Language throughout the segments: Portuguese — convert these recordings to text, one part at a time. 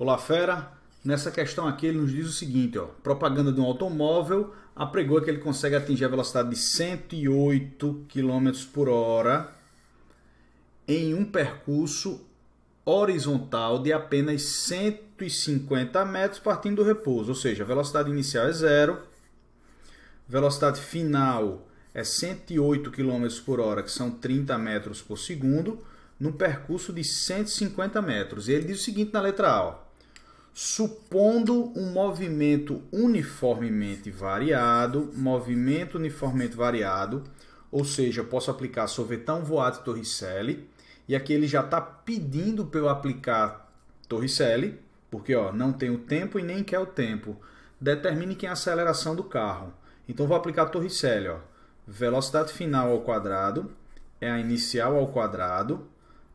Olá, fera. Nessa questão aqui ele nos diz o seguinte, ó, propaganda de um automóvel apregou que ele consegue atingir a velocidade de 108 km por hora em um percurso horizontal de apenas 150 metros partindo do repouso, ou seja, a velocidade inicial é zero, velocidade final é 108 km por hora, que são 30 metros por segundo, num percurso de 150 metros. E ele diz o seguinte na letra A, ó, supondo um movimento uniformemente variado, movimento uniformemente variado, ou seja, eu posso aplicar sorvetão, voado e torricelli, e aqui ele já está pedindo para eu aplicar torricelli, porque ó, não tem o tempo e nem quer o tempo. Determine quem é a aceleração do carro. Então vou aplicar torricelli, ó. Velocidade final ao quadrado é a inicial ao quadrado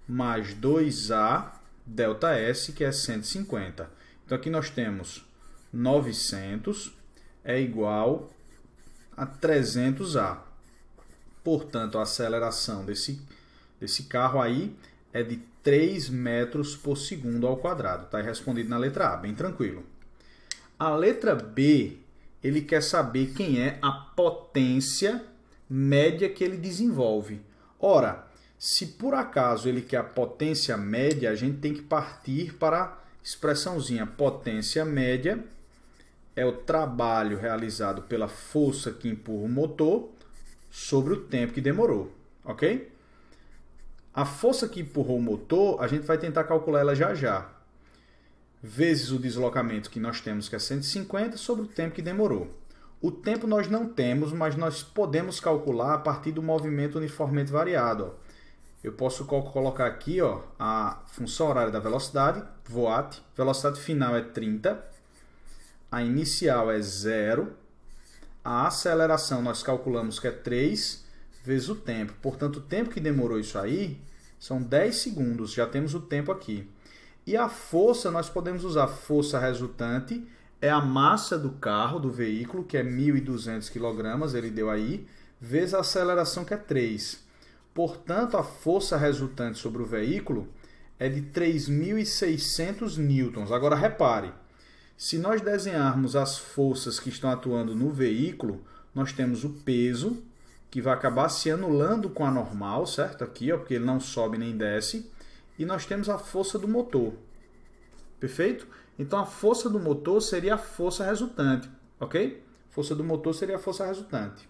mais 2a delta S, que é 150. Então aqui nós temos 900 é igual a 300A. Portanto, a aceleração desse, desse carro aí é de 3 metros por segundo ao quadrado. Está respondido na letra A, bem tranquilo. A letra B, ele quer saber quem é a potência média que ele desenvolve. Ora, se por acaso ele quer a potência média, a gente tem que partir para expressãozinha potência média é o trabalho realizado pela força que empurra o motor sobre o tempo que demorou, ok? A força que empurrou o motor, a gente vai tentar calcular ela já já. Vezes o deslocamento que nós temos, que é 150, sobre o tempo que demorou. O tempo nós não temos, mas nós podemos calcular a partir do movimento uniformemente variado. Ó eu posso colocar aqui ó, a função horária da velocidade, voat, velocidade final é 30, a inicial é zero, a aceleração nós calculamos que é 3 vezes o tempo. Portanto, o tempo que demorou isso aí são 10 segundos, já temos o tempo aqui. E a força, nós podemos usar força resultante, é a massa do carro, do veículo, que é 1.200 kg, ele deu aí, vezes a aceleração, que é 3. Portanto, a força resultante sobre o veículo é de 3.600 newtons. Agora repare, se nós desenharmos as forças que estão atuando no veículo, nós temos o peso, que vai acabar se anulando com a normal, certo? Aqui, ó, porque ele não sobe nem desce. E nós temos a força do motor, perfeito? Então a força do motor seria a força resultante, ok? Força do motor seria a força resultante.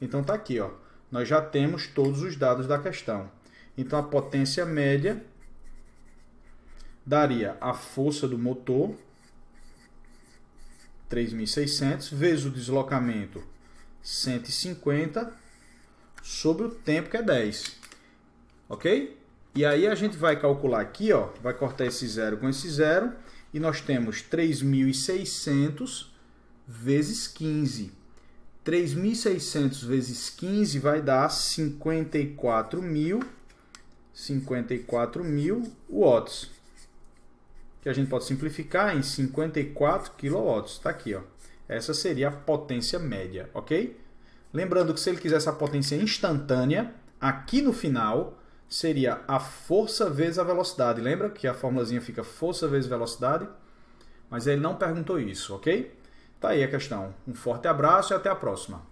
Então está aqui, ó nós já temos todos os dados da questão. Então, a potência média daria a força do motor, 3.600, vezes o deslocamento, 150, sobre o tempo, que é 10. Ok? E aí a gente vai calcular aqui, ó, vai cortar esse zero com esse zero, e nós temos 3.600 vezes 15. 3.600 vezes 15 vai dar 54.000, mil, mil watts. Que a gente pode simplificar em 54 quilowatts. Está aqui, ó. Essa seria a potência média, ok? Lembrando que se ele quiser essa potência instantânea, aqui no final seria a força vezes a velocidade. Lembra que a formulazinha fica força vezes velocidade? Mas ele não perguntou isso, ok? Tá aí a questão. Um forte abraço e até a próxima.